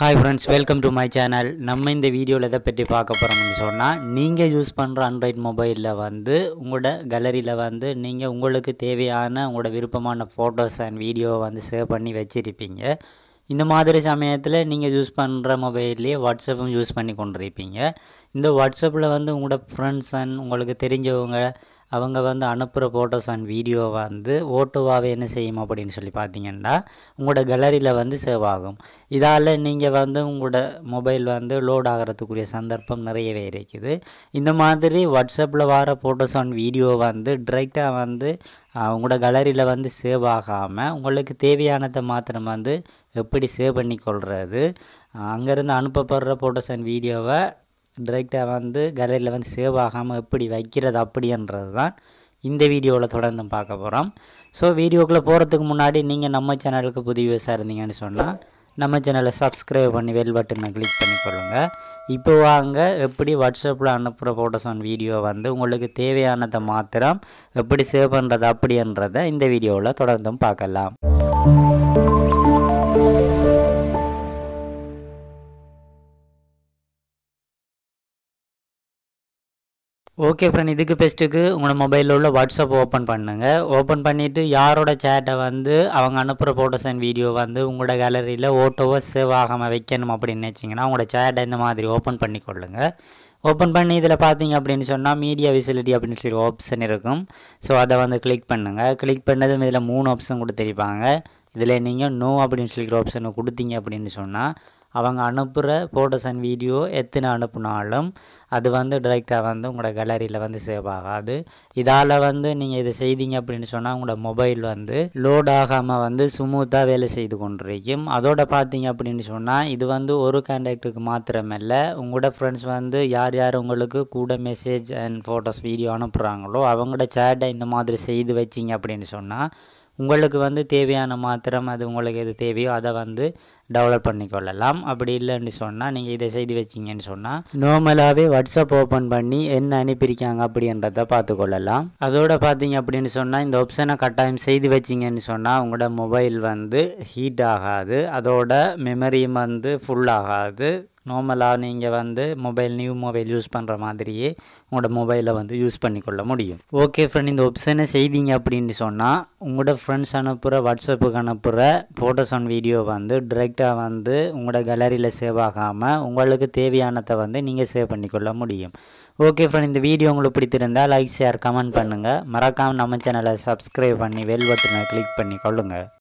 hi friends welcome to my channel நம்ம இந்த வீடியோவில் எதை பற்றி பார்க்க போகிறோம்னு சொன்னால் நீங்கள் யூஸ் பண்ணுற ஆண்ட்ராய்ட் மொபைலில் வந்து உங்களோட கேலரியில் வந்து நீங்கள் உங்களுக்கு தேவையான உங்களோட விருப்பமான ஃபோட்டோஸ் அண்ட் வீடியோவை வந்து சேவ் பண்ணி வச்சுருப்பீங்க இந்த மாதிரி சமயத்தில் நீங்கள் யூஸ் பண்ணுற மொபைல்லேயே வாட்ஸ்அப்பும் யூஸ் பண்ணி கொண்டிருப்பீங்க இந்த வாட்ஸ்அப்பில் வந்து உங்களோட ஃப்ரெண்ட்ஸ் அண்ட் உங்களுக்கு தெரிஞ்சவங்க அவங்க வந்து அனுப்புகிற ஃபோட்டோஸ் அண்ட் வீடியோவை வந்து ஓட்டுவாவே என்ன செய்யும் அப்படின்னு சொல்லி பார்த்தீங்கன்னா உங்களோட கேலரியில் வந்து சேவ் ஆகும் இதால் நீங்கள் வந்து உங்களோட மொபைல் வந்து லோட் ஆகிறதுக்குரிய சந்தர்ப்பம் நிறையவே இருக்குது இந்த மாதிரி வாட்ஸ்அப்பில் வர ஃபோட்டோஸ் அண்ட் வீடியோ வந்து டிரெக்டாக வந்து உங்களோட கேலரியில் வந்து சேவ் ஆகாமல் உங்களுக்கு தேவையானதை மாத்திரம் வந்து எப்படி சேவ் பண்ணி கொள்வது அங்கேருந்து அனுப்பப்படுற ஃபோட்டோஸ் அண்ட் வீடியோவை டிரெக்டாக வந்து கரையில் வந்து சேவ் ஆகாமல் எப்படி வைக்கிறது அப்படின்றது தான் இந்த வீடியோவில் தொடர்ந்து பார்க்க போகிறோம் ஸோ வீடியோக்குள்ளே போகிறதுக்கு முன்னாடி நீங்கள் நம்ம சேனலுக்கு புது யூஸாக இருந்தீங்கன்னு சொன்னால் நம்ம சேனலை சப்ஸ்கிரைப் பண்ணி வெல் பட்டனை கிளிக் கொள்ளுங்கள் இப்போ வாங்க எப்படி வாட்ஸ்அப்பில் அனுப்புகிற ஃபோட்டோஸ் வீடியோ வந்து உங்களுக்கு தேவையானதை மாத்திரம் எப்படி சேவ் பண்ணுறது அப்படின்றத இந்த வீடியோவில் தொடர்ந்தும் பார்க்கலாம் ஓகே ஃப்ரெண்ட் இதுக்கு பெஸ்ட்டுக்கு உங்களோட மொபைலில் உள்ள வாட்ஸ்அப் ஓப்பன் பண்ணுங்கள் ஓப்பன் பண்ணிவிட்டு யாரோட சேட்டை வந்து அவங்க அனுப்புகிற ஃபோட்டோஸ் அண்ட் வீடியோ வந்து உங்களோட கேலரியில் ஓட்டோவோ சேவ் ஆகாமல் வைக்கணும் அப்படின்னு நினச்சிங்கன்னா உங்களோட சேட்டை இந்த மாதிரி ஓப்பன் பண்ணி கொள்ளுங்கள் ஓப்பன் பண்ணி இதில் பார்த்தீங்க அப்படின்னு சொன்னால் மீடியா விசிலிட்டி அப்படின்னு சொல்லி ஆப்ஷன் இருக்கும் ஸோ அதை வந்து கிளிக் பண்ணுங்கள் கிளிக் பண்ணதும் இதில் மூணு ஆப்ஷன் கொடுத்துருப்பாங்க இதில் நீங்கள் நோ அப்படின்னு சொல்லி ஆப்ஷனை கொடுத்தீங்க அப்படின்னு சொன்னால் அவங்க அனுப்புகிற ஃபோட்டோஸ் அண்ட் வீடியோ எத்தனை அனுப்புனாலும் அது வந்து டைரெக்டாக வந்து உங்களோட கேலரியில் வந்து சேவ் ஆகாது இதால் வந்து நீங்கள் இதை செய்தீங்க அப்படின்னு சொன்னால் உங்களோட மொபைல் வந்து லோட் ஆகாமல் வந்து சுமூத்தாக வேலை செய்து கொண்டிருக்கும் அதோட பார்த்தீங்க அப்படின்னு சொன்னால் இது வந்து ஒரு கான்டாக்டுக்கு மாத்திரமில்லை உங்களோட ஃப்ரெண்ட்ஸ் வந்து யார் யார் உங்களுக்கு கூட மெசேஜ் அண்ட் ஃபோட்டோஸ் வீடியோ அனுப்புகிறாங்களோ அவங்களோட சேட்டை இந்த மாதிரி செய்து வச்சிங்க அப்படின்னு சொன்னால் உங்களுக்கு வந்து தேவையான மாத்திரம் அது உங்களுக்கு எது தேவையோ அதை வந்து டெவலப் பண்ணிக்கொள்ளலாம் அப்படி இல்லைன்னு சொன்னால் நீங்கள் இதை செய்து வச்சிங்கன்னு சொன்னால் நார்மலாகவே வாட்ஸ்அப் ஓப்பன் பண்ணி என்ன அனுப்பியிருக்காங்க அப்படின்றத பார்த்துக்கொள்ளலாம் அதோட பார்த்தீங்க அப்படின்னு சொன்னால் இந்த ஆப்ஷனை கட்டாயம் செய்து வச்சிங்கன்னு சொன்னால் உங்களோட மொபைல் வந்து ஹீட் ஆகாது அதோட மெமரியும் வந்து ஃபுல் ஆகாது நார்மலாக நீங்கள் வந்து மொபைல் நியூ மொபைல் யூஸ் பண்ணுற மாதிரியே உங்களோட மொபைலை வந்து யூஸ் பண்ணிக்கொள்ள முடியும் ஓகே ஃப்ரெண்ட் இந்த ஒப்ஷனை செய்தீங்க அப்படின்னு சொன்னால் உங்களோட ஃப்ரெண்ட்ஸ் அனுப்புகிற வாட்ஸ்அப்புக்கு அனுப்புகிற ஃபோட்டோஸ் அண்ட் வீடியோ வந்து டிரெக்டாக வந்து உங்களோட கேலரியில் சேவ் ஆகாமல் உங்களுக்கு தேவையானதை வந்து நீங்கள் சேவ் பண்ணிக்கொள்ள முடியும் ஓகே ஃப்ரெண்ட் இந்த வீடியோ உங்களுக்கு பிடித்திருந்தால் லைக் ஷேர் கமெண்ட் பண்ணுங்கள் மறக்காமல் நம்ம சேனலை சப்ஸ்கிரைப் பண்ணி வெல் பட்டனை கிளிக் பண்ணி கொள்ளுங்கள்